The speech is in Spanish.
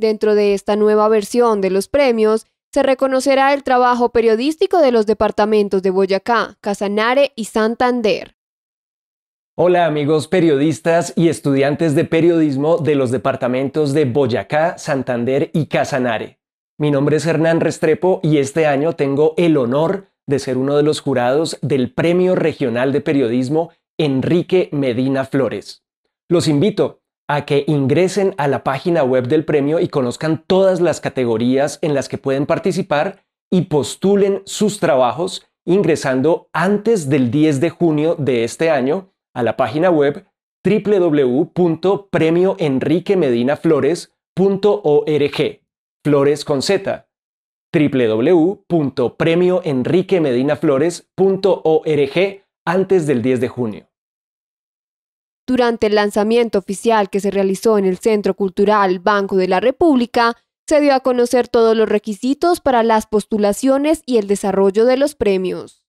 Dentro de esta nueva versión de los premios, se reconocerá el trabajo periodístico de los departamentos de Boyacá, Casanare y Santander. Hola amigos periodistas y estudiantes de periodismo de los departamentos de Boyacá, Santander y Casanare. Mi nombre es Hernán Restrepo y este año tengo el honor de ser uno de los jurados del Premio Regional de Periodismo Enrique Medina Flores. Los invito a que ingresen a la página web del premio y conozcan todas las categorías en las que pueden participar y postulen sus trabajos ingresando antes del 10 de junio de este año a la página web www.premioenriquemedinaflores.org, flores con z, www.premioenriquemedinaflores.org antes del 10 de junio. Durante el lanzamiento oficial que se realizó en el Centro Cultural Banco de la República, se dio a conocer todos los requisitos para las postulaciones y el desarrollo de los premios.